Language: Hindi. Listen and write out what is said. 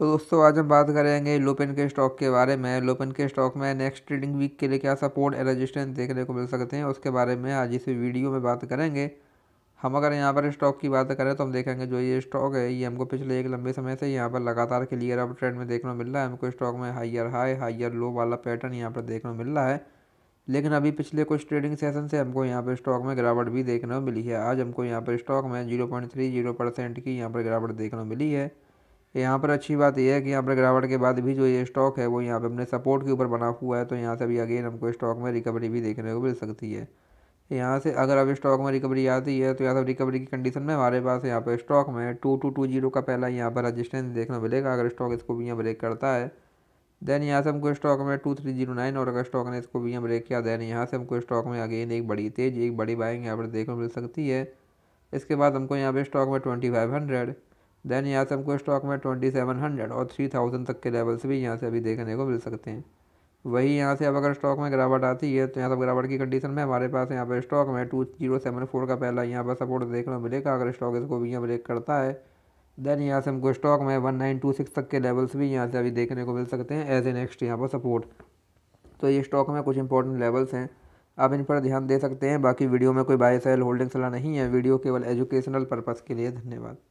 तो दोस्तों आज हम बात करेंगे लोपेन के स्टॉक के बारे में लोपेन के स्टॉक में नेक्स्ट ट्रेडिंग वीक के लिए क्या सपोर्ट एंड रजिस्टेंस देखने को मिल सकते हैं उसके बारे में आज इस वीडियो में बात करेंगे हम अगर यहाँ पर स्टॉक की बात करें तो हम देखेंगे जो ये स्टॉक है ये हमको पिछले एक लंबे समय से यहाँ पर लगातार क्लियर अप ट्रेंड में देखने को मिल रहा है हमको स्टॉक में हाइयर हाई हाइयर लो वाला पैटर्न यहाँ पर देखने को मिल रहा है लेकिन अभी पिछले कुछ ट्रेडिंग सेशन से हमको यहाँ पर स्टॉक में गिरावट भी देखने को मिली है आज हमको यहाँ पर स्टॉक में zero point three zero percent की यहाँ पर गिरावट देखने को मिली है यहाँ पर अच्छी बात यह है कि यहाँ पर गिरावट के बाद भी जो ये स्टॉक है वो यहाँ पर अपने सपोर्ट के ऊपर बना हुआ है तो यहाँ से भी अगेन हमको स्टॉक में रिकवरी भी देखने को मिल सकती है यहाँ से अगर अब स्टॉक में रिकवरी आती है तो यहाँ से रिकवरी की कंडीशन में हमारे पास यहाँ पर स्टॉक में टू टू टू जीरो का पहला यहाँ पर रजिस्टेंस देखने मिलेगा अगर स्टॉक इसको भी यहाँ ब्रेक करता है देन यहाँ से हमको स्टॉक में टू थ्री जीरो नाइन और अगर स्टॉक ने इसको भी यहाँ ब्रेक किया देन यहाँ से हमको स्टॉक में अगेन एक बड़ी तेज़ एक बड़ी बाइंग यहाँ पर देखने मिल सकती है इसके बाद हमको यहाँ पर स्टॉक में ट्वेंटी फाइव हंड्रेड देन यहाँ से हमको स्टॉक में ट्वेंटी सेवन हंड्रेड और थ्री थाउजेंड तक के लेवल्स भी यहाँ से अभी देखने को मिल सकते हैं वही यहाँ से अब अगर स्टॉक में गिरावट आती है तो यहाँ सब गिरावट की कंडीशन में हमारे पास यहाँ पर स्टॉक में टू जीरो सेवन फोर का पहला यहाँ पर सपोर्ट देखने को मिलेगा अगर स्टॉक इसको भी यहाँ ब्रेक करता है देन यहाँ से हमको स्टॉक में वन नाइन टू सिक्स तक के लेवल्स भी यहाँ से अभी देखने को मिल सकते हैं एज ए नेक्स्ट यहाँ पर सपोर्ट तो ये स्टॉक में कुछ इंपॉर्टेंट लेवल्स हैं आप इन पर ध्यान दे सकते हैं बाकी वीडियो में कोई बाय सेल होल्डिंग सलाह नहीं है वीडियो केवल एजुकेशनल पर्पज़ के लिए धन्यवाद